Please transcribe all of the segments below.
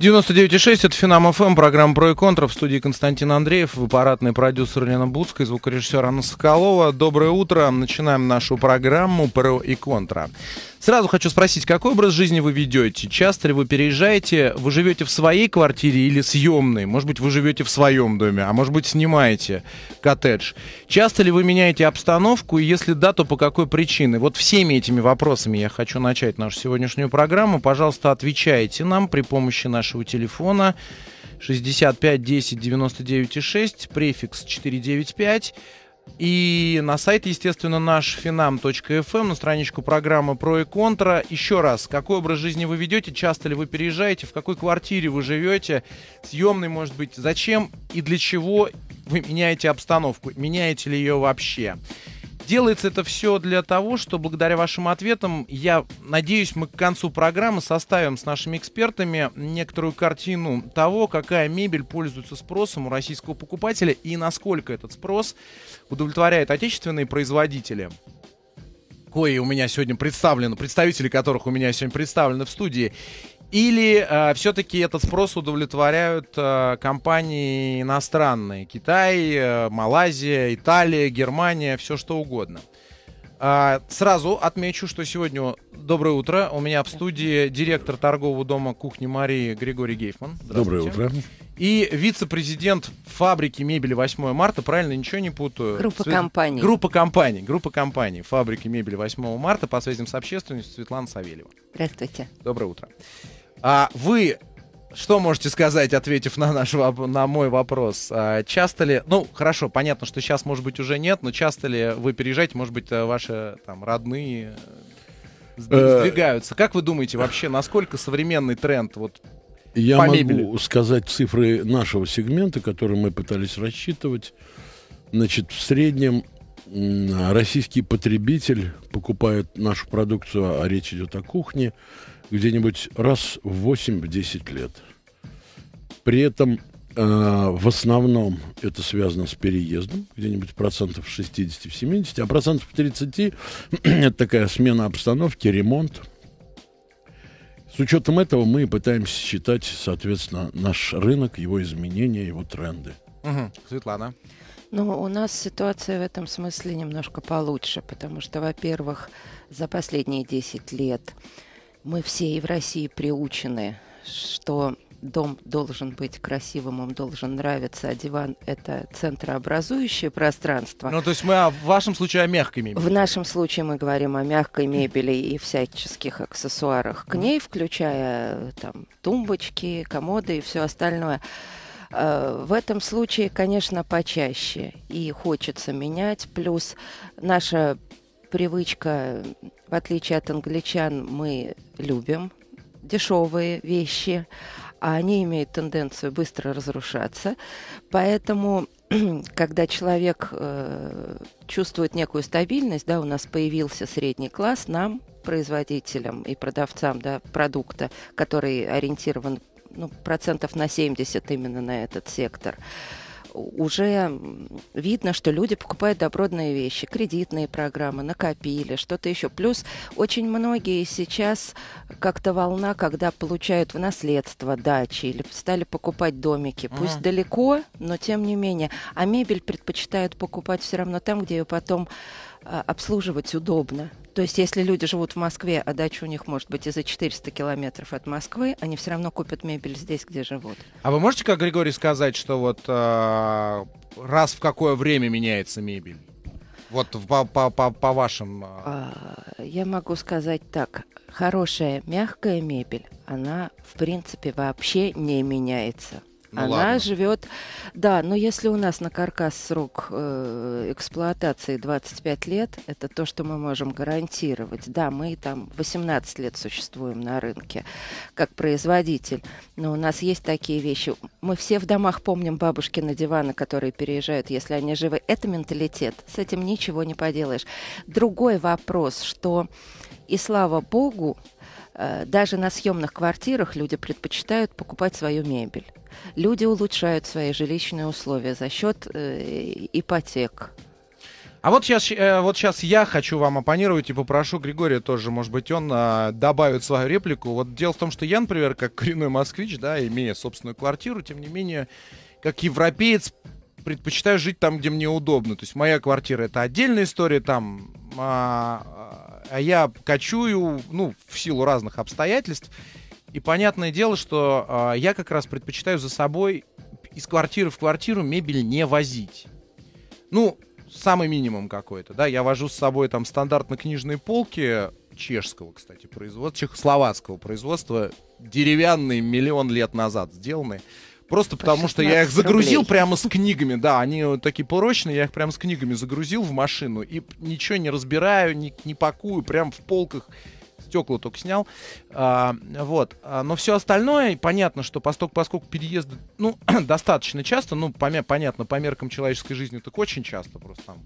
99,6, это Финам ФМ, эм, программа «Про и контра» в студии Константин Андреев, в аппаратной продюсер Лена Буцкая, звукорежиссер Анна Соколова. Доброе утро, начинаем нашу программу «Про и контра». Сразу хочу спросить, какой образ жизни вы ведете? Часто ли вы переезжаете? Вы живете в своей квартире или съемной? Может быть, вы живете в своем доме, а может быть, снимаете коттедж? Часто ли вы меняете обстановку? И если да, то по какой причине? Вот всеми этими вопросами я хочу начать нашу сегодняшнюю программу. Пожалуйста, отвечайте нам при помощи нашей нашего телефона 65 10 99 6, префикс 495. И на сайт, естественно, наш finam.fm, эм, на страничку программы «Про и контра». Еще раз, какой образ жизни вы ведете, часто ли вы переезжаете, в какой квартире вы живете, съемный, может быть, зачем и для чего вы меняете обстановку, меняете ли ее вообще. Делается это все для того, что благодаря вашим ответам, я надеюсь, мы к концу программы составим с нашими экспертами некоторую картину того, какая мебель пользуется спросом у российского покупателя и насколько этот спрос удовлетворяет отечественные производители кои у меня сегодня представлены, представители которых у меня сегодня представлены в студии. Или э, все-таки этот спрос удовлетворяют э, компании иностранные? Китай, э, Малайзия, Италия, Германия, все что угодно. Э, сразу отмечу, что сегодня доброе утро. У меня в студии директор торгового дома кухни Марии Григорий Гейфман. Доброе утро. И вице-президент фабрики мебели 8 марта, правильно, ничего не путаю. Группа Свет... компаний. Группа компаний, группа компаний фабрики мебели 8 марта по связям с общественностью Светлана Савельева. Здравствуйте. Доброе утро. А вы что можете сказать, ответив на, наш, на мой вопрос? А часто ли, ну, хорошо, понятно, что сейчас, может быть, уже нет, но часто ли вы переезжаете, может быть, э, ваши там родные э, э, сдвигаются? Как вы думаете вообще, насколько современный тренд вот я помебели? могу сказать цифры нашего сегмента, которые мы пытались рассчитывать. Значит, в среднем российский потребитель покупает нашу продукцию, а речь идет о кухне, где-нибудь раз в 8-10 лет. При этом э, в основном это связано с переездом, где-нибудь процентов 60-70, а процентов 30 это такая смена обстановки, ремонт. С учетом этого мы пытаемся считать, соответственно, наш рынок, его изменения, его тренды. Угу. Светлана. Ну, у нас ситуация в этом смысле немножко получше, потому что, во-первых, за последние 10 лет мы все и в России приучены, что дом должен быть красивым, он должен нравиться, а диван — это центрообразующее пространство. Ну, то есть мы о, в вашем случае о мягкой мебели. В нашем случае мы говорим о мягкой мебели и всяческих аксессуарах к ней, включая там тумбочки, комоды и все остальное. А, в этом случае, конечно, почаще и хочется менять. Плюс наша привычка в отличие от англичан, мы любим дешевые вещи, а они имеют тенденцию быстро разрушаться. Поэтому, когда человек э, чувствует некую стабильность, да, у нас появился средний класс, нам, производителям и продавцам да, продукта, который ориентирован ну, процентов на 70 именно на этот сектор, э, уже видно, что люди покупают добротные вещи, кредитные программы, накопили, что-то еще. Плюс очень многие сейчас как-то волна, когда получают в наследство дачи или стали покупать домики, mm-hmm. пусть далеко, но тем не менее. А мебель предпочитают покупать все равно там, где ее потом а, обслуживать удобно. То есть, если люди живут в Москве, а дача у них может быть и за 400 километров от Москвы, они все равно купят мебель здесь, где живут. А вы можете, как Григорий, сказать, что вот э, раз в какое время меняется мебель? Вот по, по, по, по вашим... А? А, я могу сказать так. Хорошая мягкая мебель, она, в принципе, вообще не меняется. Ну, Она живет, да, но если у нас на каркас срок э, эксплуатации 25 лет, это то, что мы можем гарантировать. Да, мы там 18 лет существуем на рынке как производитель, но у нас есть такие вещи. Мы все в домах помним бабушки на диваны, которые переезжают, если они живы. Это менталитет, с этим ничего не поделаешь. Другой вопрос, что и слава богу, Э, даже на съемных квартирах люди предпочитают покупать свою мебель. Люди улучшают свои жилищные условия за счет э, ипотек. А вот сейчас, э, вот сейчас я хочу вам оппонировать и попрошу Григория тоже, может быть, он а, добавит свою реплику. Вот дело в том, что я, например, как коренной москвич, да, имея собственную квартиру, тем не менее, как европеец, предпочитаю жить там, где мне удобно. То есть моя квартира это отдельная история, там а, а а я кочую, ну, в силу разных обстоятельств. И понятное дело, что э, я как раз предпочитаю за собой из квартиры в квартиру мебель не возить. Ну, самый минимум какой-то, да. Я вожу с собой там стандартно книжные полки чешского, кстати, производства, чехословацкого производства, деревянные миллион лет назад сделанные. Просто потому, что я их загрузил рублей. прямо с книгами. Да, они вот такие порочные, я их прямо с книгами загрузил в машину и ничего не разбираю, не, не пакую, прям в полках стекла только снял. А, вот. А, но все остальное, понятно, что поскольку, поскольку переезды, ну, достаточно часто, ну, помя, понятно, по меркам человеческой жизни, так очень часто, просто там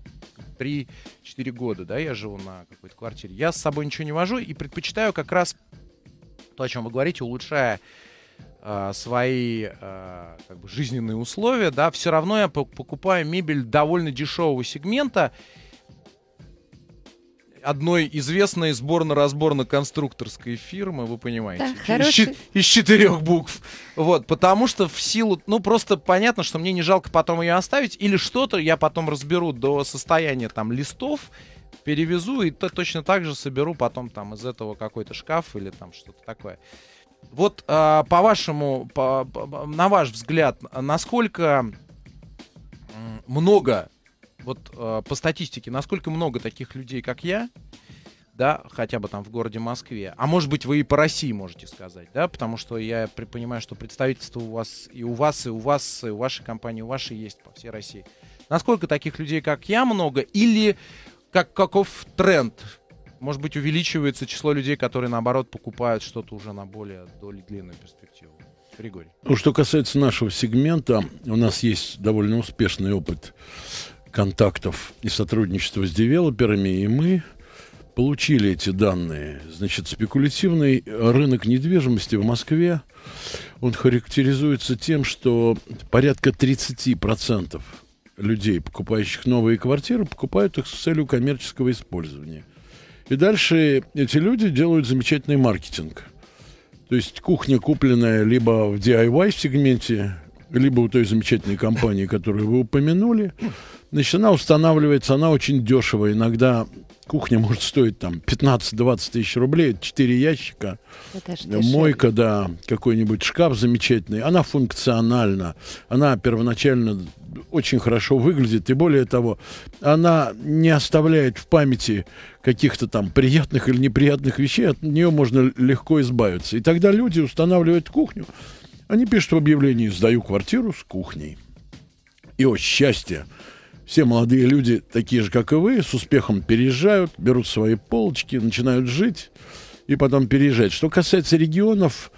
3-4 года, да, я живу на какой-то квартире. Я с собой ничего не вожу и предпочитаю как раз то, о чем вы говорите, улучшая Э, свои э, как бы, жизненные условия, да, все равно я покупаю мебель довольно дешевого сегмента, одной известной сборно-разборно-конструкторской фирмы, вы понимаете, да, из, из четырех букв. Вот, потому что в силу, ну просто понятно, что мне не жалко потом ее оставить, или что-то я потом разберу до состояния там листов, перевезу и то, точно так же соберу потом там из этого какой-то шкаф или там что-то такое. Вот э, по вашему, по, по, на ваш взгляд, насколько много, вот э, по статистике, насколько много таких людей, как я, да, хотя бы там в городе Москве, а может быть вы и по России можете сказать, да, потому что я понимаю, что представительство у вас и у вас, и у вас, и у вашей компании, у вашей есть по всей России. Насколько таких людей, как я, много, или как, каков тренд может быть, увеличивается число людей, которые, наоборот, покупают что-то уже на более доль- длинную перспективу. Григорий. Ну, что касается нашего сегмента, у нас есть довольно успешный опыт контактов и сотрудничества с девелоперами, и мы получили эти данные. Значит, спекулятивный рынок недвижимости в Москве, он характеризуется тем, что порядка 30% людей, покупающих новые квартиры, покупают их с целью коммерческого использования. И дальше эти люди делают замечательный маркетинг. То есть кухня, купленная либо в DIY-сегменте, либо у той замечательной компании, которую вы упомянули, значит, она устанавливается, она очень дешево. Иногда кухня может стоить там 15-20 тысяч рублей, 4 ящика. Мойка, да, какой-нибудь шкаф замечательный. Она функциональна, она первоначально очень хорошо выглядит. И более того, она не оставляет в памяти каких-то там приятных или неприятных вещей. От нее можно легко избавиться. И тогда люди устанавливают кухню. Они пишут в объявлении «Сдаю квартиру с кухней». И, о, счастье! все молодые люди, такие же, как и вы, с успехом переезжают, берут свои полочки, начинают жить и потом переезжать. Что касается регионов,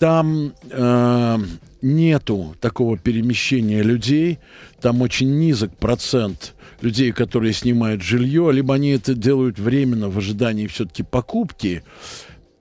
там э, нету такого перемещения людей, там очень низок процент людей, которые снимают жилье, либо они это делают временно в ожидании все-таки покупки,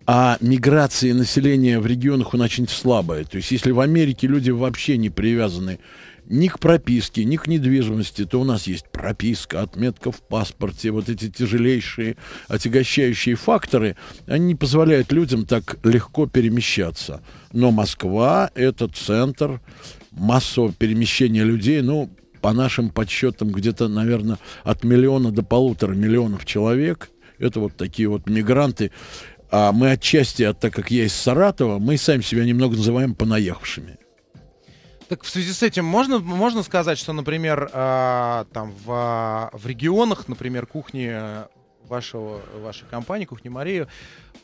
а миграция населения в регионах, у нас очень слабая. То есть если в Америке люди вообще не привязаны ни к прописке, ни к недвижимости, то у нас есть прописка, отметка в паспорте, вот эти тяжелейшие отягощающие факторы, они не позволяют людям так легко перемещаться. Но Москва — это центр массового перемещения людей, ну, по нашим подсчетам, где-то, наверное, от миллиона до полутора миллионов человек. Это вот такие вот мигранты. А мы отчасти, а так как я из Саратова, мы сами себя немного называем понаехавшими. Так в связи с этим можно, можно сказать, что, например, э, там в, а, в регионах, например, кухни э, вашего, вашей компании, кухни Марию,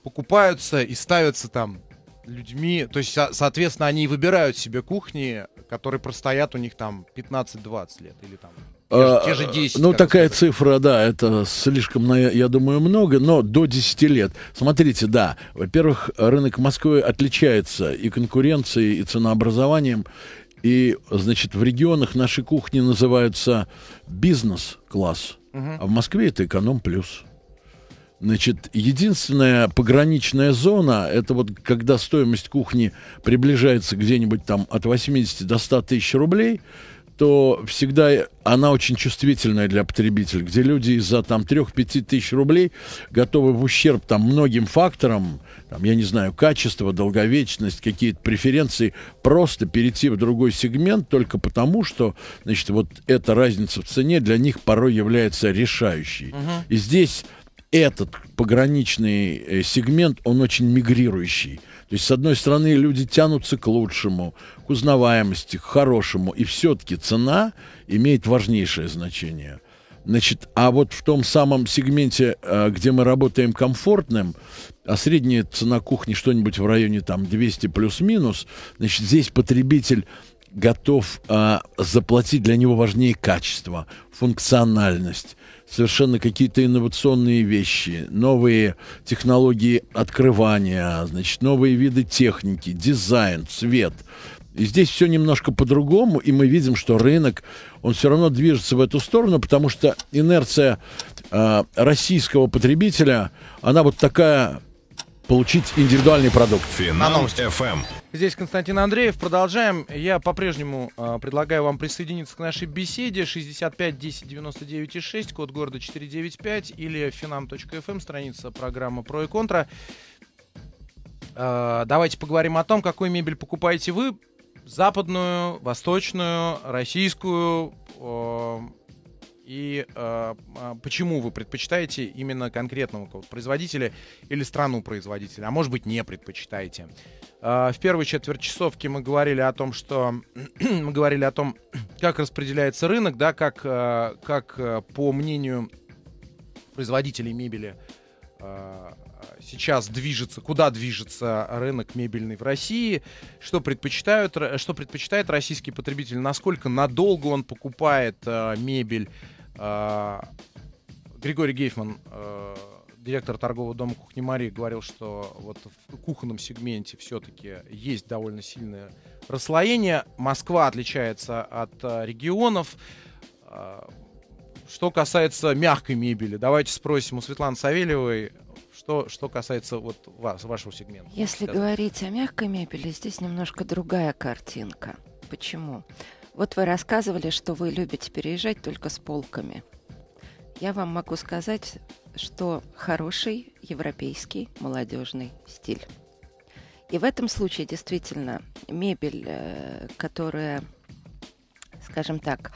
покупаются и ставятся там людьми, то есть, соответственно, они выбирают себе кухни, которые простоят у них там 15-20 лет или там те, а, те же 10. Ну, такая сказать. цифра, да, это слишком, я думаю, много, но до 10 лет. Смотрите, да, во-первых, рынок Москвы отличается и конкуренцией, и ценообразованием, и, значит, в регионах наши кухни называются бизнес-класс, угу. а в Москве это эконом-плюс. Значит, единственная пограничная зона, это вот когда стоимость кухни приближается где-нибудь там от 80 до 100 тысяч рублей, что всегда она очень чувствительная для потребителя, где люди из-за там 3-5 тысяч рублей готовы в ущерб там многим факторам, там, я не знаю, качество, долговечность, какие-то преференции, просто перейти в другой сегмент только потому, что, значит, вот эта разница в цене для них порой является решающей. Угу. И здесь этот пограничный э, сегмент, он очень мигрирующий. То есть, с одной стороны, люди тянутся к лучшему, к узнаваемости, к хорошему, и все-таки цена имеет важнейшее значение. Значит, а вот в том самом сегменте, э, где мы работаем комфортным, а средняя цена кухни что-нибудь в районе там 200 плюс-минус, значит, здесь потребитель готов э, заплатить для него важнее качество, функциональность, совершенно какие-то инновационные вещи, новые технологии открывания, значит, новые виды техники, дизайн, цвет. И здесь все немножко по-другому, и мы видим, что рынок, он все равно движется в эту сторону, потому что инерция э, российского потребителя, она вот такая, получить индивидуальный продукт. Финал FM. Здесь Константин Андреев. Продолжаем. Я по-прежнему э, предлагаю вам присоединиться к нашей беседе. 65 10 99 и 6, код города 495 или finam.fm, эм, страница программы «Про и контра». Э, давайте поговорим о том, какую мебель покупаете вы. Западную, восточную, российскую. Э, и э, почему вы предпочитаете именно конкретного производителя или страну производителя, а может быть не предпочитаете. А, в первой четверть часовки мы говорили о том, что мы говорили о том, как распределяется рынок, да, как, э, как э, по мнению производителей мебели э, сейчас движется, куда движется рынок мебельный в России, что, предпочитают, что предпочитает российский потребитель, насколько надолго он покупает мебель. А, Григорий Гейфман директор торгового дома «Кухни Марии» говорил, что вот в кухонном сегменте все-таки есть довольно сильное расслоение. Москва отличается от э, регионов. А, что касается мягкой мебели, давайте спросим у Светланы Савельевой, что, что касается вот вас, вашего сегмента. Если говорить о мягкой мебели, здесь немножко другая картинка. Почему? Вот вы рассказывали, что вы любите переезжать только с полками я вам могу сказать, что хороший европейский молодежный стиль. И в этом случае действительно мебель, э, которая, скажем так,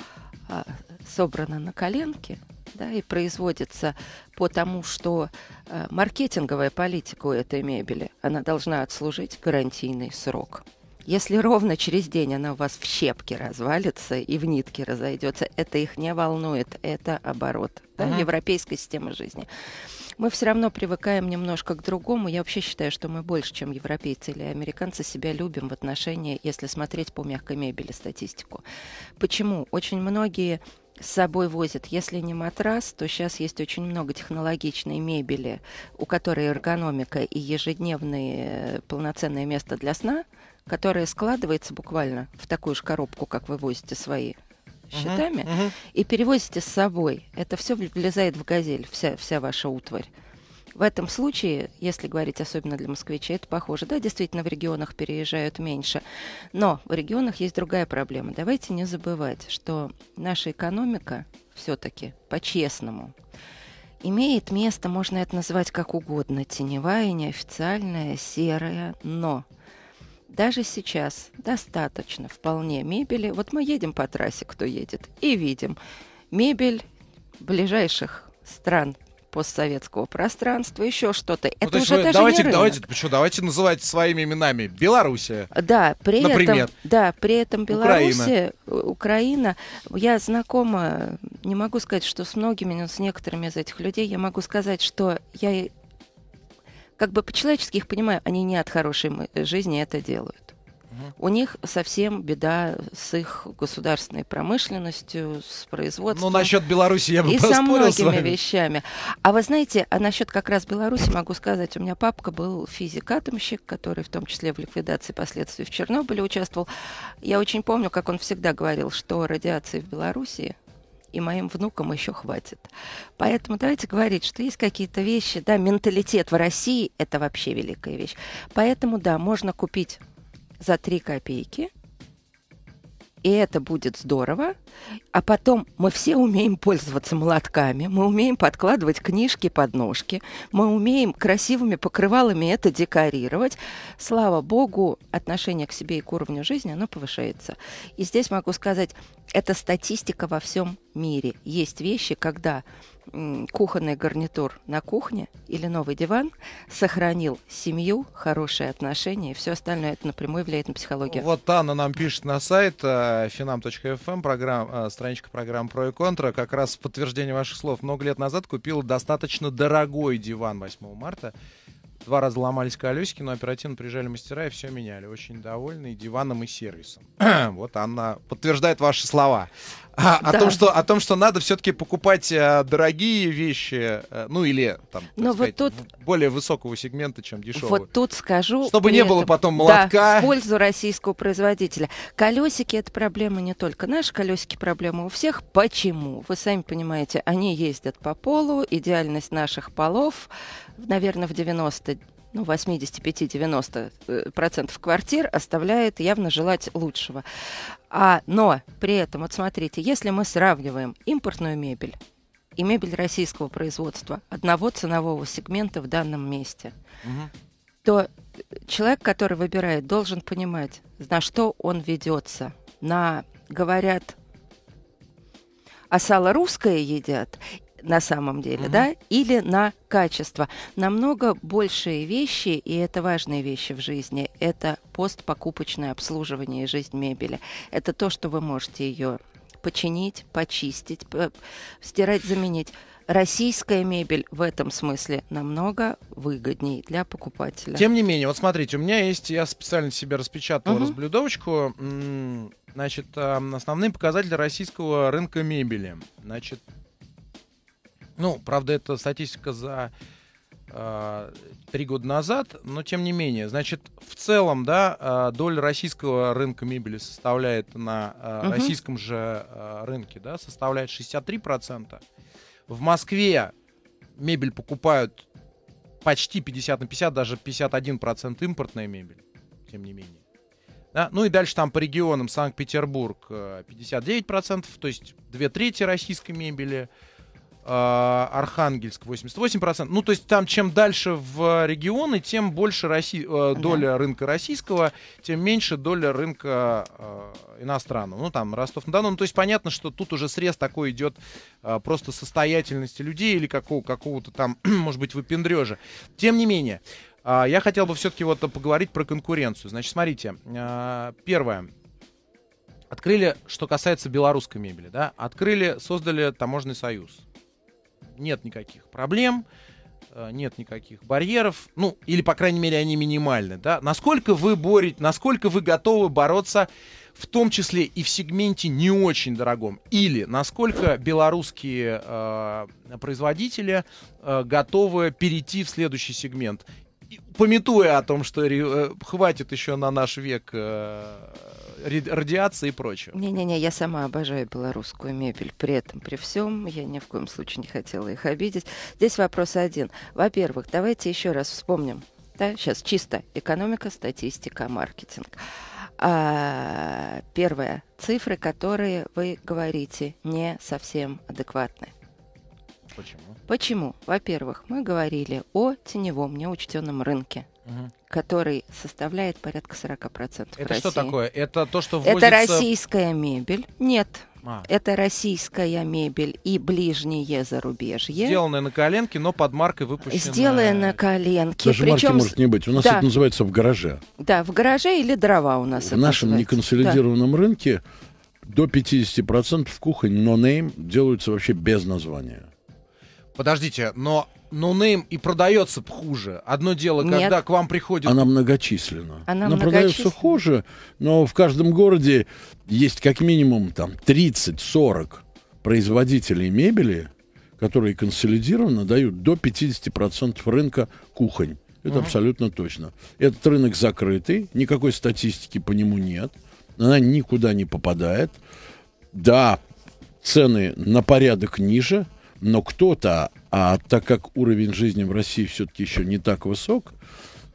а, собрана на коленке, да, и производится по тому, что э, маркетинговая политика у этой мебели, она должна отслужить гарантийный срок – если ровно через день она у вас в щепки развалится и в нитки разойдется, это их не волнует, это оборот uh-huh. европейской системы жизни. Мы все равно привыкаем немножко к другому. Я вообще считаю, что мы больше, чем европейцы или американцы, себя любим в отношении, если смотреть по мягкой мебели статистику. Почему? Очень многие с собой возят, если не матрас, то сейчас есть очень много технологичной мебели, у которой эргономика и ежедневное э, полноценное место для сна – которая складывается буквально в такую же коробку, как вы возите свои счетами, uh-huh, uh-huh. и перевозите с собой. Это все влезает в газель, вся, вся ваша утварь. В этом случае, если говорить особенно для москвичей, это похоже. Да, действительно, в регионах переезжают меньше. Но в регионах есть другая проблема. Давайте не забывать, что наша экономика все-таки по-честному имеет место, можно это назвать как угодно, теневая, неофициальная, серая, но – даже сейчас достаточно вполне мебели. Вот мы едем по трассе, кто едет, и видим мебель ближайших стран постсоветского пространства, еще что-то. Ну, это уже вы, даже давайте, не рынок. давайте, почему, давайте называть своими именами Белоруссия. Да, при например. этом, да, при этом Белоруссия, Украина. Э, Украина. Я знакома, не могу сказать, что с многими, но с некоторыми из этих людей я могу сказать, что я как бы по-человечески их понимаю, они не от хорошей жизни это делают. У них совсем беда с их государственной промышленностью, с производством. Ну, насчет Беларуси я бы И со многими вещами. А вы знаете, а насчет как раз Беларуси могу сказать, у меня папка был физик-атомщик, который в том числе в ликвидации последствий в Чернобыле участвовал. Я очень помню, как он всегда говорил, что радиации в Беларуси и моим внукам еще хватит. Поэтому давайте говорить, что есть какие-то вещи, да, менталитет в России – это вообще великая вещь. Поэтому, да, можно купить за 3 копейки – и это будет здорово. А потом мы все умеем пользоваться молотками, мы умеем подкладывать книжки под ножки, мы умеем красивыми покрывалами это декорировать. Слава богу, отношение к себе и к уровню жизни, оно повышается. И здесь могу сказать, это статистика во всем мире. Есть вещи, когда кухонный гарнитур на кухне или новый диван, сохранил семью, хорошие отношения и все остальное. Это напрямую влияет на психологию. Вот Анна нам пишет на сайт finam.fm, э, эм, программ, э, страничка программы «Про и контра». Как раз в подтверждение ваших слов. Много лет назад купил достаточно дорогой диван 8 марта. Два раза ломались колесики, но оперативно приезжали мастера и все меняли. Очень довольны и диваном, и сервисом. вот она подтверждает ваши слова. А, да. о, том, что, о том, что надо все-таки покупать э, дорогие вещи, э, ну или там, Но вот сказать, тут... более высокого сегмента, чем дешевые. Вот тут скажу... Чтобы не этом... было потом молотка. Да, в пользу российского производителя. Колесики — это проблема не только наши, колесики — проблема у всех. Почему? Вы сами понимаете, они ездят по полу, идеальность наших полов — наверное, в 90 ну, 85-90% э, квартир оставляет явно желать лучшего. А, но при этом, вот смотрите, если мы сравниваем импортную мебель и мебель российского производства одного ценового сегмента в данном месте, угу. то человек, который выбирает, должен понимать, на что он ведется. На, говорят, а сало русское едят на самом деле, угу. да, или на качество. Намного большие вещи, и это важные вещи в жизни, это постпокупочное обслуживание и жизнь мебели. Это то, что вы можете ее починить, почистить, стирать, заменить. Российская мебель в этом смысле намного выгоднее для покупателя. Тем не менее, вот смотрите, у меня есть, я специально себе распечатал uh-huh. разблюдовочку. Значит, основные показатели российского рынка мебели. Значит, ну, правда, это статистика за а, три года назад, но тем не менее. Значит, в целом, да, а, доля российского рынка мебели составляет на угу. российском же рынке, да, составляет 63%. В Москве мебель покупают почти 50 на 50, даже 51% импортная мебель, тем не менее. Да? Ну и дальше там по регионам Санкт-Петербург 59%, э, то есть две трети российской мебели – Э, Архангельск 88%. Ну, то есть там чем дальше в регионы, тем больше Росси... Э, доля да. рынка российского, тем меньше доля рынка э, иностранного. Ну, там Ростов-на-Дону. Ну, то есть понятно, что тут уже срез такой идет просто состоятельности людей или какого- какого-то там, может быть, выпендрежа. Тем не менее, я хотел бы все-таки вот поговорить про конкуренцию. Значит, смотрите, первое открыли, что касается белорусской мебели, да, открыли, создали таможенный союз нет никаких проблем, э, нет никаких барьеров, ну, или, по крайней мере, они минимальны, да, насколько вы боретесь насколько вы готовы бороться в том числе и в сегменте не очень дорогом, или насколько белорусские э, производители э, готовы перейти в следующий сегмент, и, пометуя о том, что э, хватит еще на наш век э, Радиация и прочее. Не-не-не, я сама обожаю белорусскую мебель. При этом, при всем, я ни в коем случае не хотела их обидеть. Здесь вопрос один. Во-первых, давайте еще раз вспомним. Да, сейчас чисто экономика, статистика, маркетинг. А, первое. Цифры, которые вы говорите, не совсем адекватны. Почему? Почему? Во-первых, мы говорили о теневом неучтенном рынке угу. который составляет порядка 40%. Это России. что такое? Это то, что ввозится... Это российская мебель. Нет. А. Это российская мебель и ближнее зарубежье. Сделанная на коленке, но под маркой выпущенная. Сделанная на коленке. Даже Причем... марки может не быть. У нас да. это называется в гараже. Да, в гараже или дрова у нас. В нашем называется. неконсолидированном да. рынке до 50% кухонь нонейм делаются вообще без названия. Подождите, но нонейм и продается хуже. Одно дело, Нет. когда к вам приходит... Она многочисленна. Она, Она продается хуже, но в каждом городе есть как минимум там 30-40 производителей мебели, которые консолидированно дают до 50% рынка кухонь. Это mm-hmm. абсолютно точно. Этот рынок закрытый, никакой статистики по нему нет. Она никуда не попадает. Да, цены на порядок ниже, но кто-то а так как уровень жизни в России все-таки еще не так высок,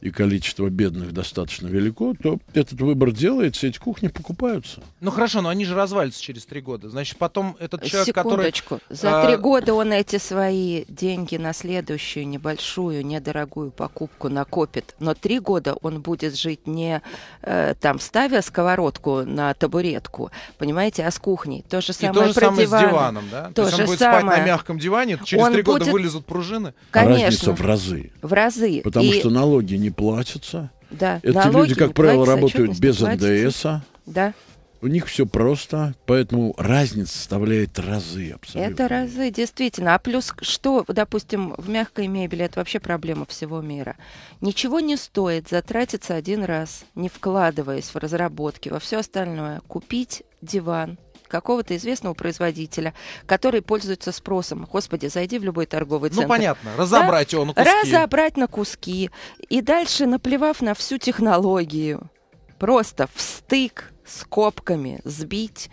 и количество бедных достаточно велико, то этот выбор делается, эти кухни покупаются. Ну хорошо, но они же развалится через три года. Значит, потом этот человек, Секундочку. который... За а, три а... года он эти свои деньги на следующую небольшую, недорогую покупку накопит. Но три года он будет жить не э, там, ставя сковородку на табуретку, понимаете, а с кухней. То же самое и то же самое диван. с диваном, да? То, то же он будет самое. спать на мягком диване, через он три будет... года вылезут пружины. Конечно. А разница в разы. В разы. Потому и... что налоги не не платятся. Да. Эти Налоги люди, как правило, платятся, работают без НДС. Да. У них все просто, поэтому разница составляет разы абсолютно. Это разы, действительно. А плюс что, допустим, в мягкой мебели это вообще проблема всего мира. Ничего не стоит затратиться один раз, не вкладываясь в разработки, во все остальное. Купить диван, какого-то известного производителя, который пользуется спросом. Господи, зайди в любой торговый ну, центр. Ну, понятно, разобрать да? его на куски. Разобрать на куски. И дальше, наплевав на всю технологию, просто в стык с копками сбить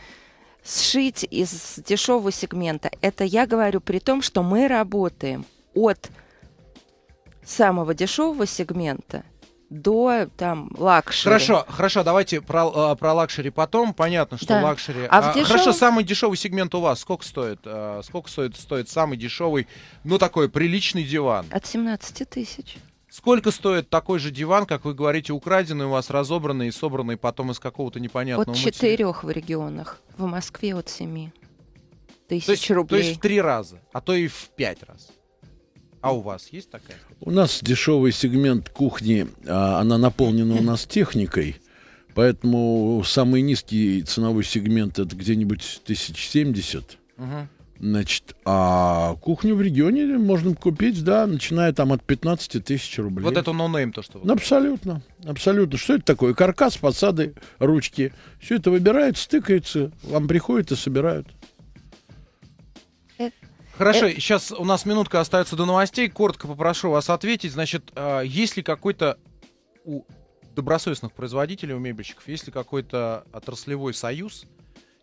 сшить из дешевого сегмента. Это я говорю при том, что мы работаем от самого дешевого сегмента – до там лакшери. Хорошо, хорошо, давайте про, э, про лакшери потом. Понятно, что да. лакшери. А а, э, дешев... Хорошо, самый дешевый сегмент у вас сколько стоит? Э, сколько стоит, стоит самый дешевый, ну такой приличный диван? От 17 тысяч. Сколько стоит такой же диван, как вы говорите, украденный у вас, разобранный и собранный потом из какого-то непонятного От четырех в регионах, в Москве от семи тысяч то есть, рублей. То есть в три раза, а то и в пять раз. А у вас есть такая? У нас дешевый сегмент кухни, а, она наполнена у нас техникой. Поэтому самый низкий ценовой сегмент это где-нибудь 1070. Значит, а кухню в регионе можно купить, да, начиная там от 15 тысяч рублей. Вот это нонейм то, что вы Абсолютно, абсолютно. Что это такое? Каркас, подсады, ручки. Все это выбирают, стыкается, вам приходят и собирают. Э, Хорошо, это... сейчас у нас минутка остается до новостей. Коротко попрошу вас ответить. Значит, а, есть ли какой-то у добросовестных производителей, у мебельщиков, есть ли какой-то отраслевой союз,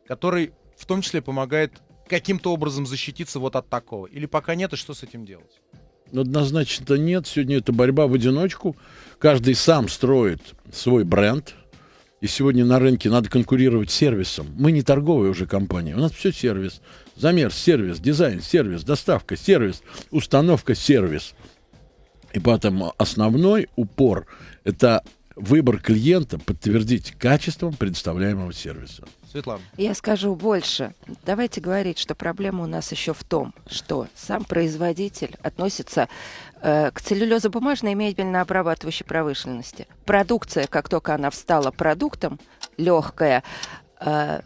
который в том числе помогает каким-то образом защититься вот от такого? Или пока нет, и что с этим делать? Однозначно нет. Сегодня это борьба в одиночку. Каждый сам строит свой бренд. И сегодня на рынке надо конкурировать с сервисом. Мы не торговая уже компания. У нас все сервис замер, сервис, дизайн, сервис, доставка, сервис, установка, сервис. И поэтому основной упор – это выбор клиента подтвердить качеством предоставляемого сервиса. Светлана. Я скажу больше. Давайте говорить, что проблема у нас еще в том, что сам производитель относится э, к целлюлезобумажной и мебельно-обрабатывающей промышленности. Продукция, как только она встала продуктом, легкая, э,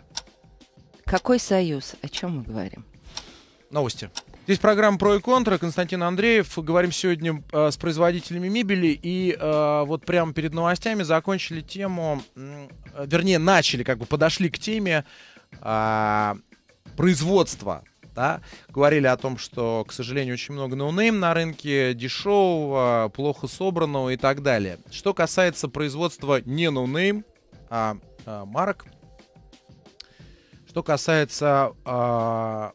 какой союз? О чем мы говорим? Новости. Здесь программа «Про и контра». Константин Андреев. Говорим сегодня э, с производителями мебели. И э, вот прямо перед новостями закончили тему, э, вернее, начали, как бы подошли к теме э, производства. Да? Говорили о том, что, к сожалению, очень много ноунейм на рынке, дешевого, плохо собранного и так далее. Что касается производства не ноунейм, а э, марок – что касается а,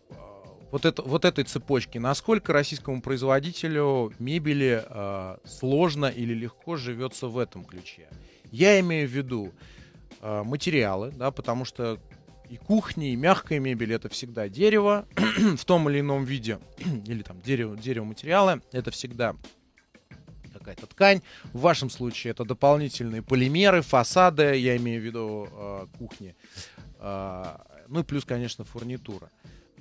вот, это, вот этой цепочки, насколько российскому производителю мебели а, сложно или легко живется в этом ключе? Я имею в виду а, материалы, да, потому что и кухни, и мягкая мебель это всегда дерево в том или ином виде, или там дерево, дерево материалы, это всегда какая-то ткань. В вашем случае это дополнительные полимеры, фасады, я имею в виду э, кухни. А, ну и плюс, конечно, фурнитура.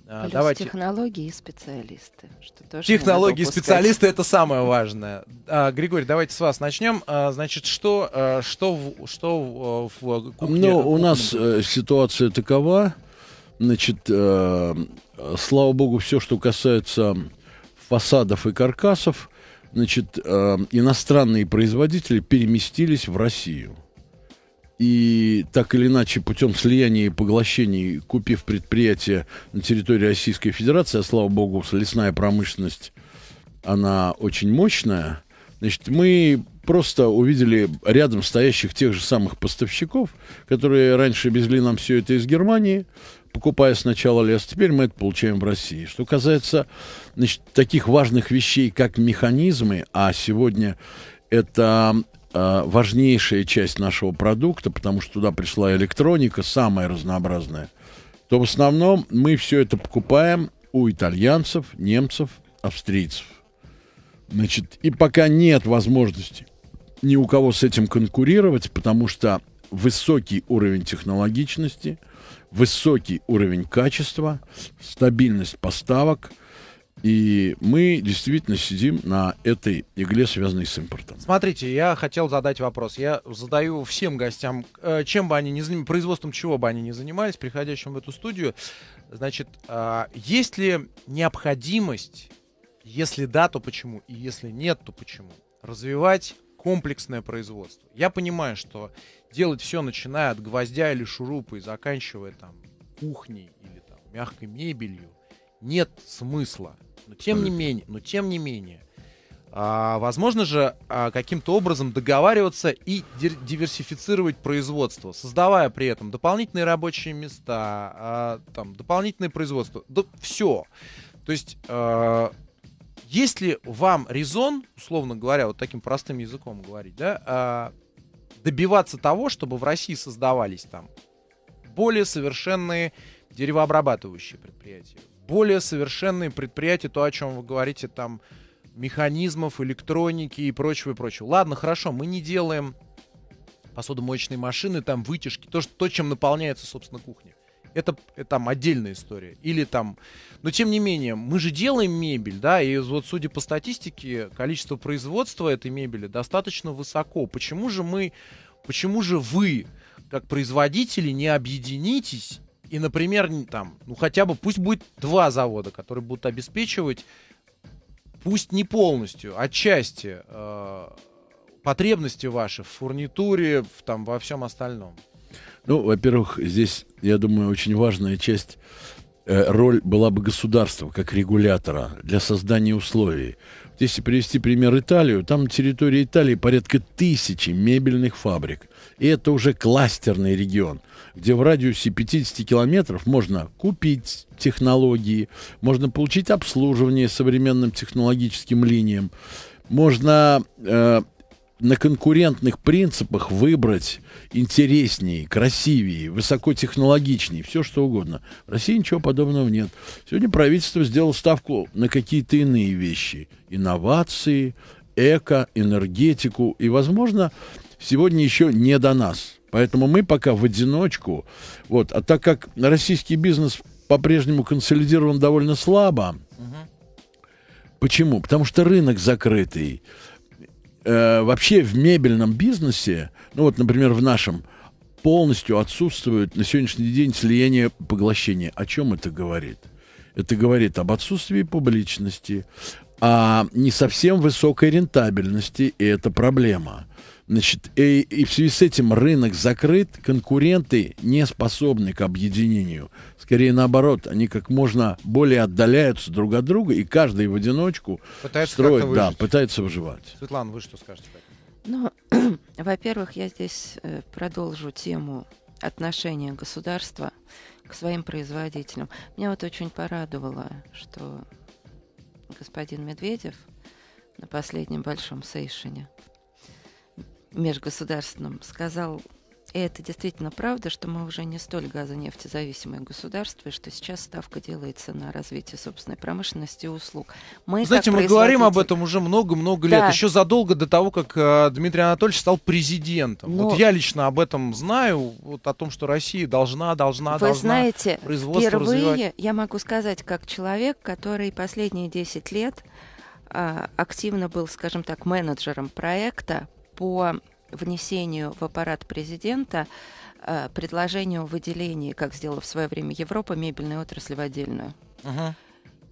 А, плюс Давайте. технологии и специалисты. Что тоже технологии и специалисты это самое важное. А, Григорий, давайте с вас начнем. А, значит, что, что, а, что в, а, в кухне? Ну, у нас э, ситуация такова. Значит, э, слава богу, все, что касается фасадов и каркасов, значит, э, иностранные производители переместились в Россию и так или иначе путем слияния и поглощений, купив предприятия на территории Российской Федерации, а слава богу, лесная промышленность, она очень мощная, значит, мы просто увидели рядом стоящих тех же самых поставщиков, которые раньше везли нам все это из Германии, покупая сначала лес, теперь мы это получаем в России. Что касается значит, таких важных вещей, как механизмы, а сегодня это Э, важнейшая часть нашего продукта, потому что туда пришла электроника, самая разнообразная, то в основном мы все это покупаем у итальянцев, немцев, австрийцев. Значит, и пока нет возможности ни у кого с этим конкурировать, потому что высокий уровень технологичности, высокий уровень качества, стабильность поставок – и мы действительно сидим на этой игле, связанной с импортом. Смотрите, я хотел задать вопрос. Я задаю всем гостям, э, чем бы они ни занимались, производством чего бы они ни занимались, приходящим в эту студию. Значит, а, есть ли необходимость, если да, то почему, и если нет, то почему, развивать комплексное производство? Я понимаю, что делать все, начиная от гвоздя или шурупа и заканчивая там кухней или там мягкой мебелью, нет смысла. Но ну, типа, тем не менее, но ну, тем не менее, а, возможно же а, каким-то образом договариваться и диверсифицировать производство, создавая при этом дополнительные рабочие места, а, там дополнительное производство, да все. То есть а, есть вам резон, условно говоря, вот таким простым языком говорить, да, а, добиваться того, чтобы в России создавались там более совершенные деревообрабатывающие предприятия, более совершенные предприятия, то, о чем вы говорите, там, механизмов, электроники и прочего, и прочего. Ладно, хорошо, мы не делаем посудомоечные машины, там, вытяжки, то, что, то чем наполняется, собственно, кухня. Это, это там отдельная история. Или там... Но тем не менее, мы же делаем мебель, да, и вот судя по статистике, количество производства этой мебели достаточно высоко. Почему же мы... Почему же вы, как производители, не объединитесь и, например, там, ну хотя бы пусть будет два завода, которые будут обеспечивать, пусть не полностью, отчасти э, потребности ваши в фурнитуре, в, там, во всем остальном. Ну, во-первых, здесь, я думаю, очень важная часть э, роль была бы государства как регулятора для создания условий. Если привести пример Италию, там на территории Италии порядка тысячи мебельных фабрик. И это уже кластерный регион, где в радиусе 50 километров можно купить технологии, можно получить обслуживание современным технологическим линиям, можно э, на конкурентных принципах выбрать интереснее, красивее, высокотехнологичнее, все что угодно. В России ничего подобного нет. Сегодня правительство сделало ставку на какие-то иные вещи. Инновации, эко, энергетику. И, возможно, сегодня еще не до нас. Поэтому мы пока в одиночку. Вот. А так как российский бизнес по-прежнему консолидирован довольно слабо, угу. Почему? Потому что рынок закрытый. Э, вообще в мебельном бизнесе, ну вот, например, в нашем, полностью отсутствует на сегодняшний день слияние поглощения. О чем это говорит? Это говорит об отсутствии публичности, о не совсем высокой рентабельности, и это проблема. Значит, и, и в связи с этим рынок закрыт, конкуренты не способны к объединению. Скорее наоборот, они как можно более отдаляются друг от друга, и каждый в одиночку пытается строит, да, пытается выживать. Светлана, вы что скажете? Ну, во-первых, я здесь э, продолжу тему отношения государства к своим производителям. Меня вот очень порадовало, что господин Медведев на последнем большом сейшине в межгосударственном сказал, и это действительно правда, что мы уже не столь газонефтезависимое государство, и что сейчас ставка делается на развитие собственной промышленности и услуг. Мы, Знаете, мы производитель... говорим об этом уже много-много лет, да. еще задолго до того, как э, Дмитрий Анатольевич стал президентом. Но... Вот я лично об этом знаю, вот о том, что Россия должна, должна, Вы должна знаете, производство впервые развивать. я могу сказать, как человек, который последние 10 лет а, активно был, скажем так, менеджером проекта по внесению в аппарат президента э, предложению о выделении, как сделала в свое время Европа, мебельной отрасли в отдельную. Угу.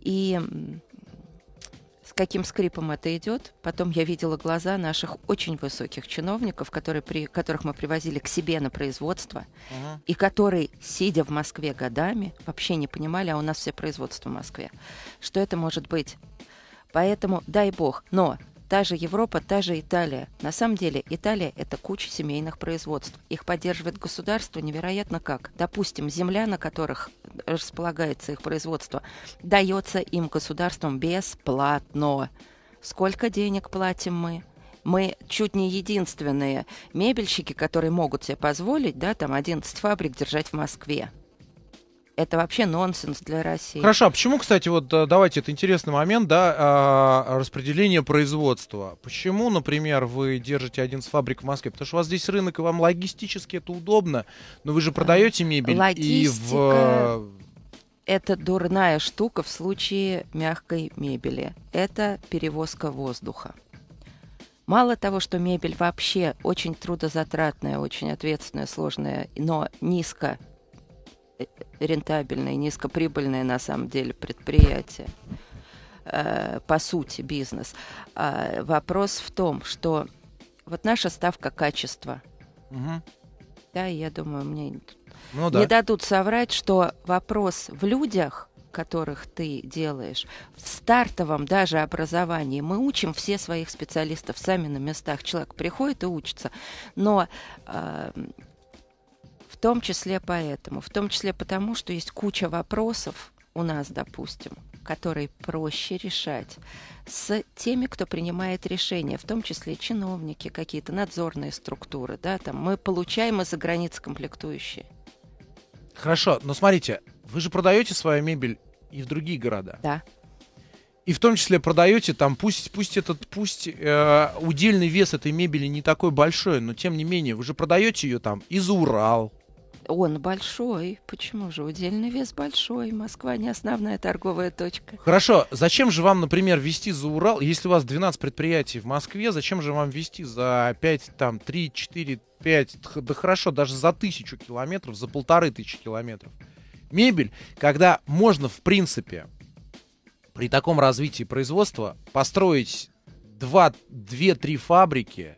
И с каким скрипом это идет. Потом я видела глаза наших очень высоких чиновников, которые при, которых мы привозили к себе на производство, угу. и которые, сидя в Москве годами, вообще не понимали, а у нас все производство в Москве, что это может быть. Поэтому дай бог. Но та же Европа, та же Италия. На самом деле Италия – это куча семейных производств. Их поддерживает государство невероятно как. Допустим, земля, на которых располагается их производство, дается им государством бесплатно. Сколько денег платим мы? мы чуть не единственные мебельщики, которые могут себе позволить, да, там 11 фабрик держать в Москве это вообще нонсенс для России. Хорошо, а почему, кстати, вот э, давайте, это интересный момент, да, а, распределение производства. Почему, например, вы держите один с фабрик в Москве? Потому что у вас здесь рынок, и вам логистически это удобно, но вы же э, продаете мебель Логистика... и в... Э, это дурная штука в случае мягкой мебели. Это перевозка воздуха. Мало того, что мебель вообще очень трудозатратная, очень ответственная, сложная, но низко рентабельное, низкоприбыльное на самом деле предприятие, э, по сути бизнес. А, вопрос в том, что вот наша ставка качества. Угу. Да, я думаю, мне ну, да. не дадут соврать, что вопрос в людях, которых ты делаешь, в стартовом даже образовании мы учим все своих специалистов сами на местах. Человек приходит и учится, но а, том числе поэтому. В том числе потому, что есть куча вопросов у нас, допустим, которые проще решать с теми, кто принимает решения, в том числе чиновники, какие-то надзорные структуры. Да, там мы получаем из-за границ комплектующие. Хорошо, но смотрите, вы же продаете свою мебель и в другие города. Да. И в том числе продаете там, пусть, пусть этот, пусть э, удельный вес этой мебели не такой большой, но тем не менее, вы же продаете ее там из Урал, он большой. Почему же? Удельный вес большой. Москва не основная торговая точка. Хорошо. Зачем же вам, например, вести за Урал, если у вас 12 предприятий в Москве, зачем же вам вести за 5, там, 3, 4, 5, да хорошо, даже за тысячу километров, за полторы тысячи километров? Мебель, когда можно, в принципе, при таком развитии производства построить 2-3 фабрики,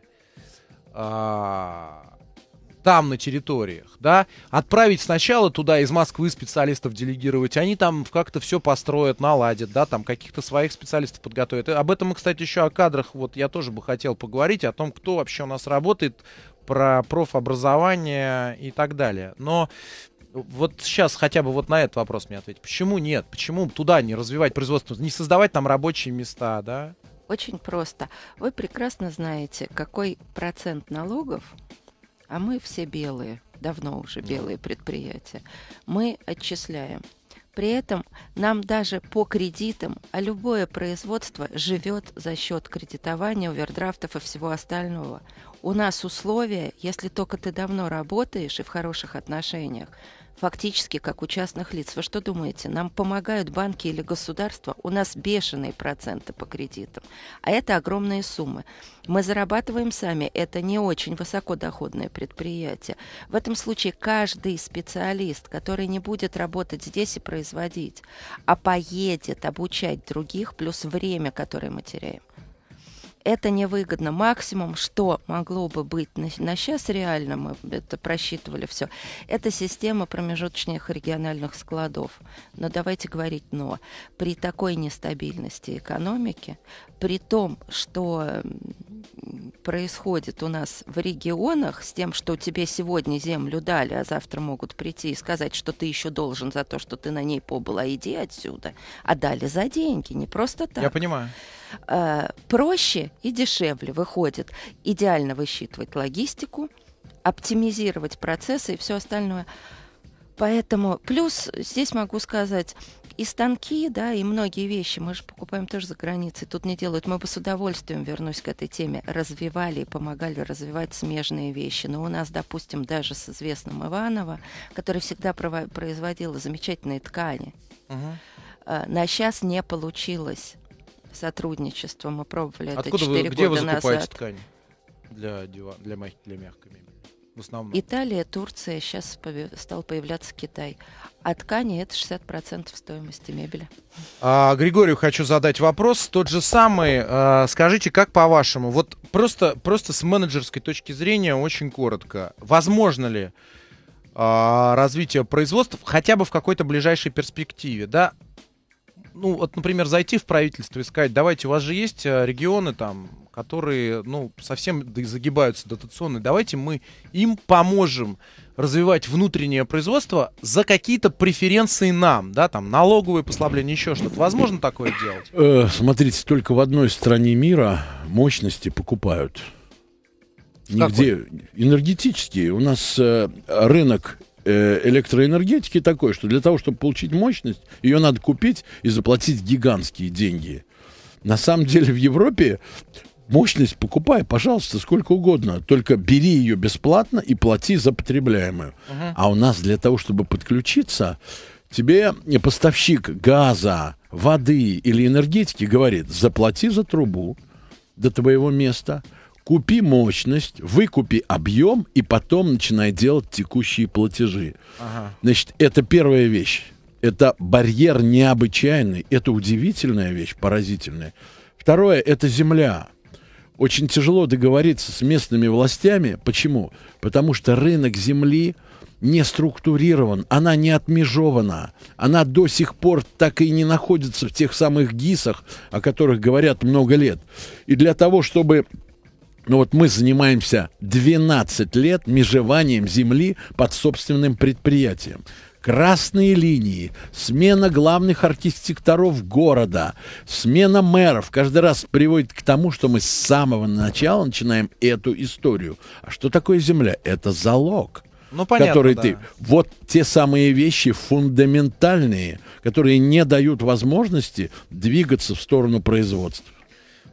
а там на территориях, да, отправить сначала туда из Москвы специалистов делегировать, они там как-то все построят, наладят, да, там каких-то своих специалистов подготовят. Об этом мы, кстати, еще о кадрах, вот я тоже бы хотел поговорить, о том, кто вообще у нас работает, про профобразование и так далее. Но вот сейчас хотя бы вот на этот вопрос мне ответить. Почему нет? Почему туда не развивать производство, не создавать там рабочие места, да? Очень просто. Вы прекрасно знаете, какой процент налогов а мы все белые, давно уже белые предприятия, мы отчисляем. При этом нам даже по кредитам, а любое производство живет за счет кредитования, овердрафтов и всего остального. У нас условия, если только ты давно работаешь и в хороших отношениях, фактически как у частных лиц. Вы что думаете, нам помогают банки или государство? У нас бешеные проценты по кредитам, а это огромные суммы. Мы зарабатываем сами, это не очень высокодоходное предприятие. В этом случае каждый специалист, который не будет работать здесь и производить, а поедет обучать других, плюс время, которое мы теряем, это невыгодно. Максимум, что могло бы быть на, на сейчас реально, мы это просчитывали все, это система промежуточных региональных складов. Но давайте говорить «но». При такой нестабильности экономики, при том, что происходит у нас в регионах с тем, что тебе сегодня землю дали, а завтра могут прийти и сказать, что ты еще должен за то, что ты на ней побыл, иди отсюда. А дали за деньги, не просто так. Я понимаю. А, проще и дешевле выходит идеально высчитывать логистику, оптимизировать процессы и все остальное. Поэтому плюс здесь могу сказать, и станки, да, и многие вещи мы же покупаем тоже за границей. Тут не делают. Мы бы с удовольствием, вернусь к этой теме, развивали и помогали развивать смежные вещи. Но у нас, допустим, даже с известным Иванова, который всегда производил замечательные ткани, uh на сейчас не получилось сотрудничество. Мы пробовали Откуда это 4 вы, года где вы назад. Ткань для, диван, для, мягкой мебели? в основном. Италия, Турция, сейчас стал появляться Китай. А ткани это 60% стоимости мебели. А, Григорию хочу задать вопрос. Тот же самый. А, скажите, как по-вашему? Вот просто, просто с менеджерской точки зрения очень коротко. Возможно ли а, развитие производства хотя бы в какой-то ближайшей перспективе? Да? Ну, вот, например, зайти в правительство и сказать, давайте, у вас же есть а, регионы там, которые, ну, совсем загибаются дотационные. Давайте мы им поможем развивать внутреннее производство за какие-то преференции нам, да, там, налоговые послабления, еще что-то. Возможно такое делать? Э, смотрите, только в одной стране мира мощности покупают. Нигде. Какой? Энергетические. У нас э, рынок э, электроэнергетики такой, что для того, чтобы получить мощность, ее надо купить и заплатить гигантские деньги. На самом деле в Европе Мощность покупай, пожалуйста, сколько угодно. Только бери ее бесплатно и плати за потребляемую. Угу. А у нас для того, чтобы подключиться, тебе поставщик газа, воды или энергетики говорит, заплати за трубу до твоего места, купи мощность, выкупи объем и потом начинай делать текущие платежи. Ага. Значит, это первая вещь. Это барьер необычайный, это удивительная вещь, поразительная. Второе – это земля очень тяжело договориться с местными властями. Почему? Потому что рынок земли не структурирован, она не отмежована, она до сих пор так и не находится в тех самых ГИСах, о которых говорят много лет. И для того, чтобы ну вот мы занимаемся 12 лет межеванием земли под собственным предприятием красные линии, смена главных архитекторов города, смена мэров каждый раз приводит к тому, что мы с самого начала начинаем эту историю. А что такое земля? Это залог. Ну, понятно, которые да. ты... Вот те самые вещи фундаментальные, которые не дают возможности двигаться в сторону производства.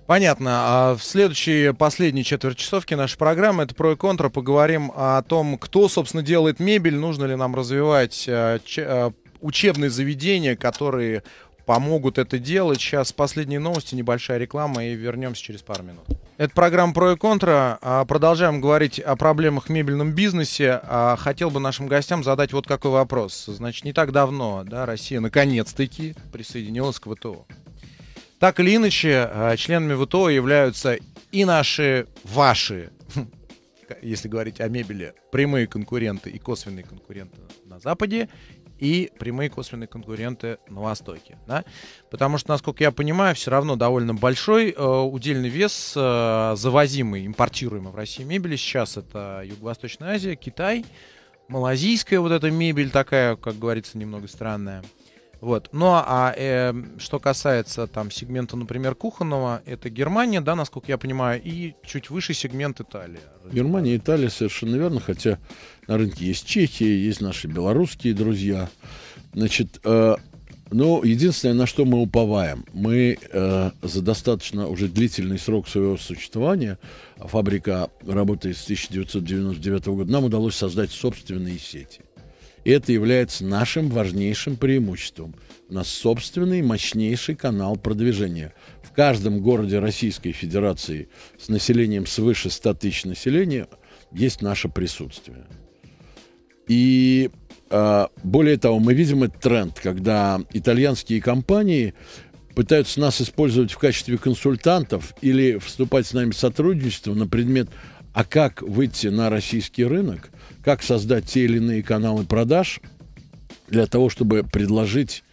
Понятно. А в следующие последние четверть часовки нашей программы это про и контра. Поговорим о том, кто, собственно, делает мебель, нужно ли нам развивать э, э, учебные заведения, которые помогут это делать. Сейчас последние новости, небольшая реклама и вернемся через пару минут. Это программа «Про и контра». А, продолжаем говорить о проблемах в мебельном бизнесе. А, хотел бы нашим гостям задать вот какой вопрос. Значит, не так давно да, Россия наконец-таки присоединилась к ВТО. Так или иначе, э, членами ВТО являются и наши, ваши, если говорить о мебели, прямые конкуренты и косвенные конкуренты на Западе, и прямые косвенные конкуренты на Востоке. Да? Потому что, насколько я понимаю, все равно довольно большой э, удельный вес э, завозимый, импортируемый в России мебели. Сейчас это Юго-Восточная Азия, Китай, малазийская вот эта мебель такая, как говорится, немного странная. Вот. Ну а э, что касается там сегмента, например, кухонного, это Германия, да, насколько я понимаю, и чуть выше сегмент Италия. Германия, Италия, совершенно верно, хотя на рынке есть Чехия, есть наши белорусские друзья. Значит, э, ну, единственное, на что мы уповаем, мы э, за достаточно уже длительный срок своего существования, а фабрика работает с 1999 года, нам удалось создать собственные сети. И это является нашим важнейшим преимуществом. У нас собственный мощнейший канал продвижения. В каждом городе Российской Федерации с населением свыше 100 тысяч населения есть наше присутствие. И а, более того, мы видим этот тренд, когда итальянские компании пытаются нас использовать в качестве консультантов или вступать с нами в сотрудничество на предмет а как выйти на российский рынок, как создать те или иные каналы продаж для того, чтобы предложить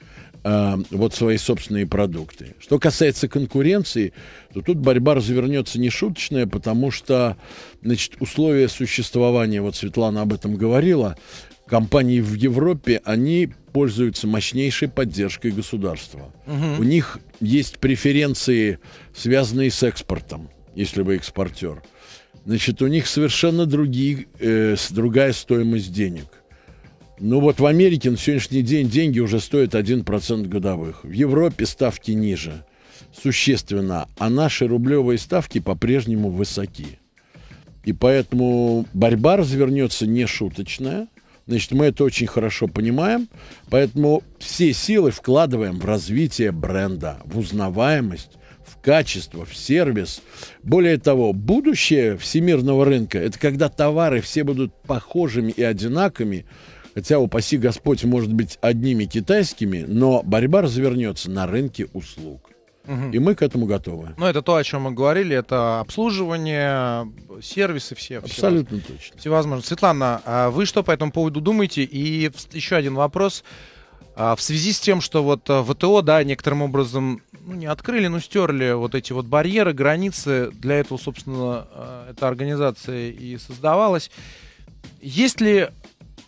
э, вот свои собственные продукты. Что касается конкуренции, то тут борьба развернется нешуточная, потому что значит, условия существования, вот Светлана об этом говорила, компании в Европе, они пользуются мощнейшей поддержкой государства. Угу. У них есть преференции, связанные с экспортом, если вы экспортер значит, у них совершенно другие, э, другая стоимость денег. Ну вот в Америке на сегодняшний день деньги уже стоят 1% годовых. В Европе ставки ниже, существенно, а наши рублевые ставки по-прежнему высоки. И поэтому борьба развернется не шуточная. Значит, мы это очень хорошо понимаем, поэтому все силы вкладываем в развитие бренда, в узнаваемость в качество, в сервис. Более того, будущее всемирного рынка – это когда товары все будут похожими и одинаковыми, хотя, упаси Господь, может быть, одними китайскими, но борьба развернется на рынке услуг. Угу. И мы к этому готовы. Ну, это то, о чем мы говорили, это обслуживание, сервисы все. Абсолютно всевозможно. точно. Всевозможно. Светлана, а вы что по этому поводу думаете? И еще один вопрос. А, в связи с тем, что вот а, ВТО, да, некоторым образом ну, не открыли, но стерли вот эти вот барьеры, границы. Для этого, собственно, э, эта организация и создавалась. Есть ли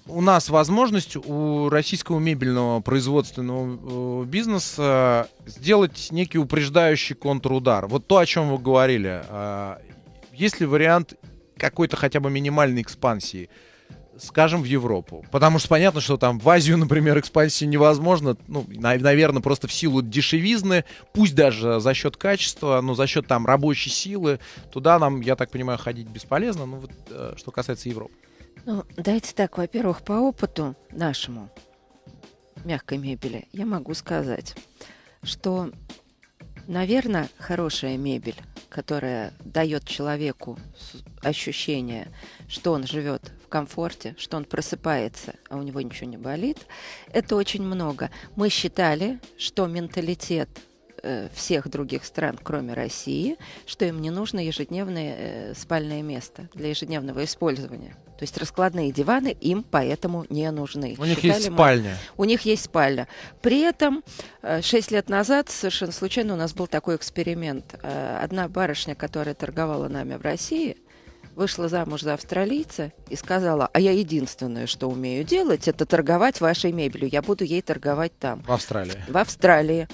у нас возможность у российского мебельного производственного э, бизнеса э, сделать некий упреждающий контрудар? Вот то, о чем вы говорили. А, есть ли вариант какой-то хотя бы минимальной экспансии – скажем, в Европу. Потому что понятно, что там в Азию, например, экспансии невозможно. Ну, наверное, просто в силу дешевизны, пусть даже за счет качества, но за счет там рабочей силы, туда нам, я так понимаю, ходить бесполезно. Ну, вот э, что касается Европы. Ну, давайте так, во-первых, по опыту нашему мягкой мебели я могу сказать, что, наверное, хорошая мебель, которая дает человеку ощущение, что он живет комфорте, что он просыпается, а у него ничего не болит. Это очень много. Мы считали, что менталитет э, всех других стран, кроме России, что им не нужно ежедневное э, спальное место для ежедневного использования. То есть раскладные диваны им поэтому не нужны. У Считали них есть мы, спальня. У них есть спальня. При этом 6 э, лет назад совершенно случайно у нас был такой эксперимент. Одна барышня, которая торговала нами в России, вышла замуж за австралийца и сказала, а я единственное, что умею делать, это торговать вашей мебелью. Я буду ей торговать там. В Австралии. В Австралии.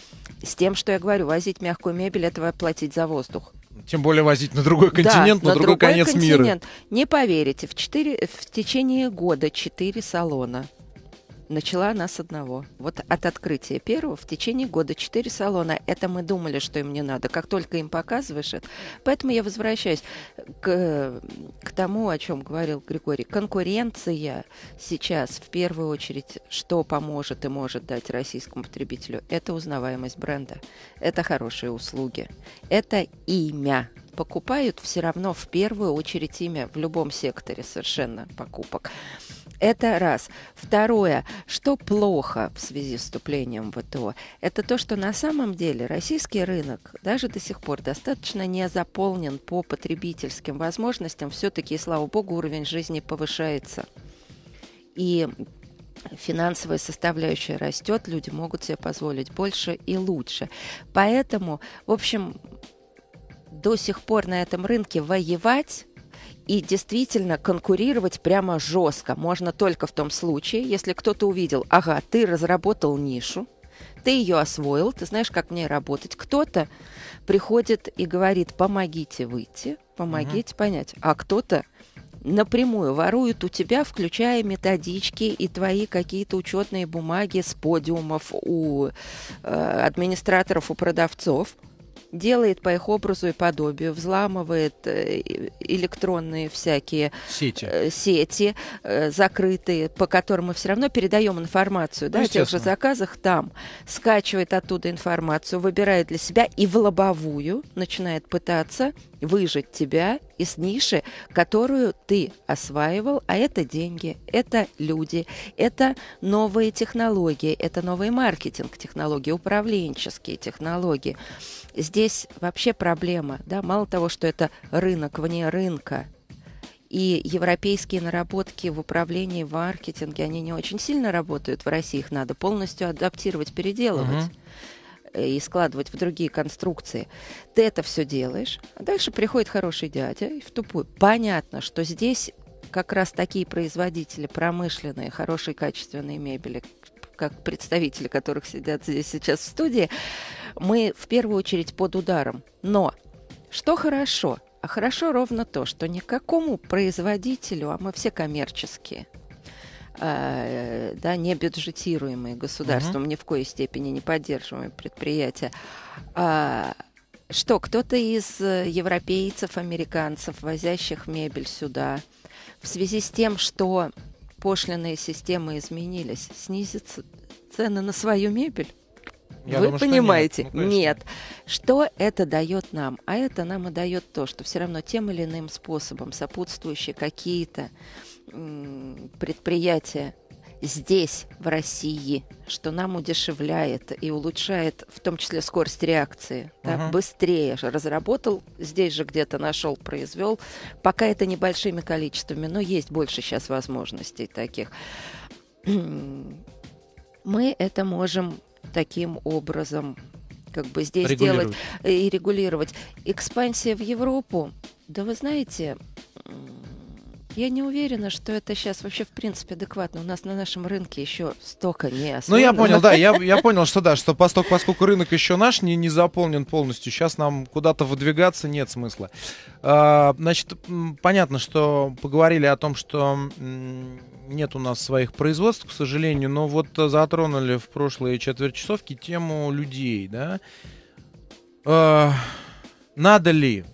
С тем, что я говорю, возить мягкую мебель, это платить за воздух. Тем более возить на другой континент, да, на, на другой, другой конец континент. мира. Не поверите, в, четыре в течение года четыре салона Начала она с одного. Вот от открытия первого в течение года четыре салона. Это мы думали, что им не надо. Как только им показываешь это. Поэтому я возвращаюсь к, к тому, о чем говорил Григорий. Конкуренция сейчас в первую очередь, что поможет и может дать российскому потребителю, это узнаваемость бренда. Это хорошие услуги. Это имя покупают все равно в первую очередь имя в любом секторе совершенно покупок. Это раз. Второе, что плохо в связи с вступлением в ВТО, это то, что на самом деле российский рынок даже до сих пор достаточно не заполнен по потребительским возможностям. Все-таки, слава богу, уровень жизни повышается. И финансовая составляющая растет, люди могут себе позволить больше и лучше. Поэтому, в общем, до сих пор на этом рынке воевать и действительно конкурировать прямо жестко можно только в том случае, если кто-то увидел, ага, ты разработал нишу, ты ее освоил, ты знаешь, как в ней работать. Кто-то приходит и говорит, помогите выйти, помогите угу. понять, а кто-то напрямую воруют у тебя, включая методички и твои какие-то учетные бумаги с подиумов у э, администраторов, у продавцов делает по их образу и подобию, взламывает э, электронные всякие сети, э, сети э, закрытые, по которым мы все равно передаем информацию да, о тех же заказах там, скачивает оттуда информацию, выбирает для себя и в лобовую начинает пытаться выжить тебя из ниши, которую ты осваивал, а это деньги, это люди, это новые технологии, это новый маркетинг, технологии, управленческие технологии. Здесь вообще проблема, да, мало того, что это рынок вне рынка, и европейские наработки в управлении, в маркетинге, они не очень сильно работают в России, их надо полностью адаптировать, переделывать. Uh-huh и складывать в другие конструкции, ты это все делаешь, а дальше приходит хороший дядя и в тупую. Понятно, что здесь как раз такие производители промышленные, хорошие качественные мебели, как представители которых сидят здесь сейчас в студии, мы в первую очередь под ударом. Но что хорошо? А хорошо ровно то, что никакому производителю, а мы все коммерческие – Э, да, не бюджетируемые государством, uh-huh. ни в коей степени не поддерживаемые предприятия. А, что, кто-то из э, европейцев, американцев, возящих мебель сюда, в связи с тем, что пошлиные системы изменились, снизится цены на свою мебель? Я Вы думаю, понимаете? Что нет. Ну, нет. Что это дает нам? А это нам и дает то, что все равно тем или иным способом сопутствующие какие-то э, предприятие здесь, в России, что нам удешевляет и улучшает, в том числе скорость реакции, да, угу. быстрее разработал, здесь же где-то нашел, произвел. Пока это небольшими количествами, но есть больше сейчас возможностей таких. Мы это можем таким образом как бы здесь сделать и регулировать. Экспансия в Европу, да вы знаете, я не уверена, что это сейчас вообще в принципе адекватно. У нас на нашем рынке еще столько не осталось. Ну, я понял, да, я, я понял, что да, что посток, поскольку рынок еще наш не, не заполнен полностью, сейчас нам куда-то выдвигаться нет смысла. А, значит, понятно, что поговорили о том, что нет у нас своих производств, к сожалению, но вот затронули в прошлые четверть часовки тему людей, да. А, надо ли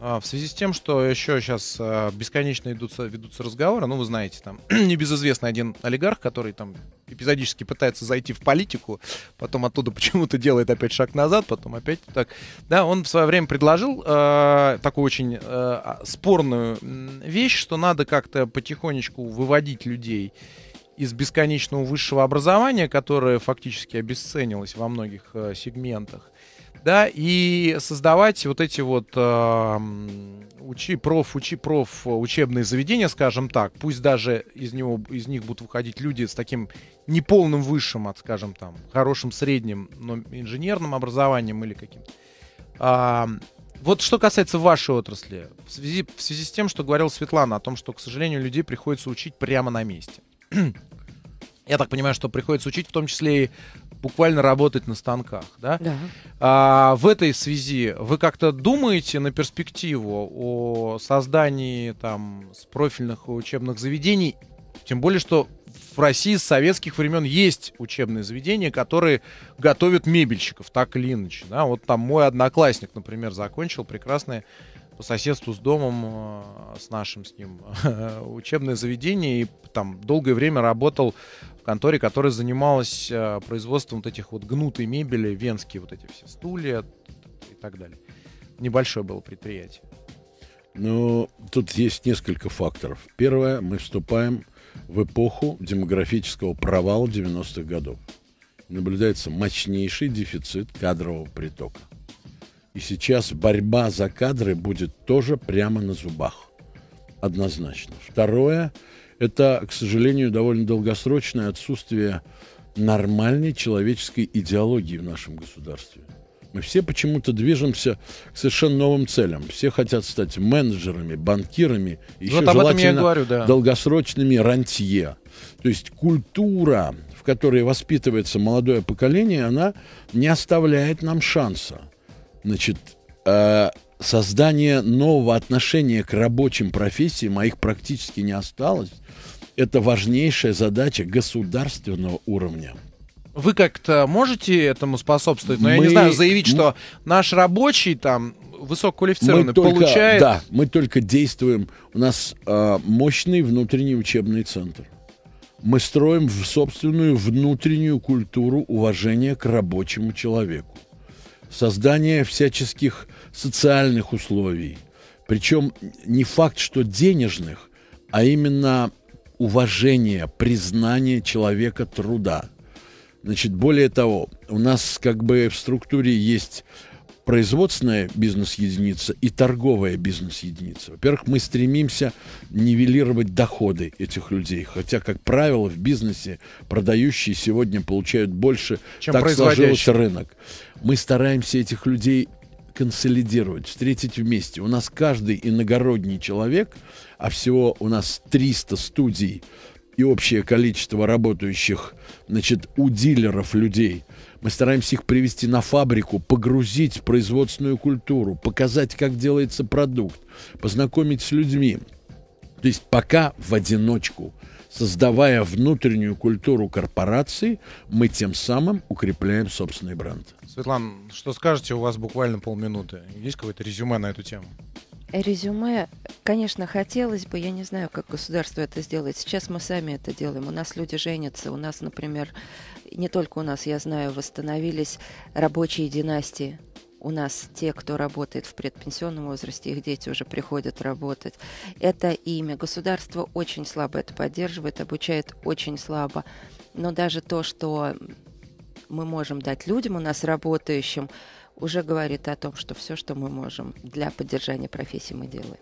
а, в связи с тем, что еще сейчас а, бесконечно идутся, ведутся разговоры, ну, вы знаете, там, небезызвестный один олигарх, который там эпизодически пытается зайти в политику, потом оттуда почему-то делает опять шаг назад, потом опять так. Да, он в свое время предложил э, такую очень э, спорную вещь, что надо как-то потихонечку выводить людей из бесконечного высшего образования, которое фактически обесценилось во многих э, сегментах, да, и создавать вот эти вот э, учи проф, учи проф учебные заведения, скажем так, пусть даже из него из них будут выходить люди с таким неполным высшим, от, скажем там, хорошим средним, но инженерным образованием или каким. Э, а, вот что касается вашей отрасли, в связи, в связи с тем, что говорил Светлана о том, что, к сожалению, людей приходится учить прямо на месте. Я так понимаю, что приходится учить в том числе и буквально работать на станках. Да? Да. А, в этой связи вы как-то думаете на перспективу о создании там, с профильных учебных заведений? Тем более, что в России с советских времен есть учебные заведения, которые готовят мебельщиков, так или иначе. Да? Вот там мой одноклассник, например, закончил прекрасное по соседству с домом, э, с нашим с ним, учебное заведение. И там долгое время работал в конторе, которая занималась э, производством вот этих вот гнутой мебели, венские вот эти все стулья и так далее. Небольшое было предприятие. Ну, тут есть несколько факторов. Первое, мы вступаем в эпоху демографического провала 90-х годов. Наблюдается мощнейший дефицит кадрового притока. И сейчас борьба за кадры будет тоже прямо на зубах. Однозначно. Второе – это, к сожалению, довольно долгосрочное отсутствие нормальной человеческой идеологии в нашем государстве. Мы все почему-то движемся к совершенно новым целям. Все хотят стать менеджерами, банкирами, ну, еще вот желательно говорю, да. долгосрочными рантье. То есть культура, в которой воспитывается молодое поколение, она не оставляет нам шанса. Значит, э, создание нового отношения к рабочим профессиям, а их практически не осталось, это важнейшая задача государственного уровня. Вы как-то можете этому способствовать? Но мы, я не знаю, заявить, мы, что наш рабочий там высококвалифицированный мы только, получает... Да, мы только действуем. У нас э, мощный внутренний учебный центр. Мы строим собственную внутреннюю культуру уважения к рабочему человеку создание всяческих социальных условий. Причем не факт, что денежных, а именно уважение, признание человека труда. Значит, более того, у нас как бы в структуре есть производственная бизнес-единица и торговая бизнес-единица. Во-первых, мы стремимся нивелировать доходы этих людей, хотя, как правило, в бизнесе продающие сегодня получают больше, чем так сложился рынок. Мы стараемся этих людей консолидировать, встретить вместе. У нас каждый иногородний человек, а всего у нас 300 студий и общее количество работающих, значит, у дилеров людей – мы стараемся их привести на фабрику, погрузить в производственную культуру, показать, как делается продукт, познакомить с людьми. То есть пока в одиночку, создавая внутреннюю культуру корпорации, мы тем самым укрепляем собственный бренд. Светлана, что скажете? У вас буквально полминуты. Есть какое-то резюме на эту тему? Резюме, конечно, хотелось бы, я не знаю, как государство это сделает. Сейчас мы сами это делаем. У нас люди женятся, у нас, например, не только у нас, я знаю, восстановились рабочие династии. У нас те, кто работает в предпенсионном возрасте, их дети уже приходят работать. Это имя. Государство очень слабо это поддерживает, обучает очень слабо. Но даже то, что мы можем дать людям у нас работающим, уже говорит о том, что все, что мы можем для поддержания профессии, мы делаем.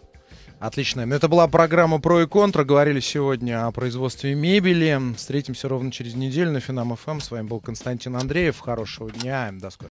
Отлично. Ну, это была программа «Про и контра». Говорили сегодня о производстве мебели. Встретимся ровно через неделю на Финам ФМ. Эм. С вами был Константин Андреев. Хорошего дня. До скорого.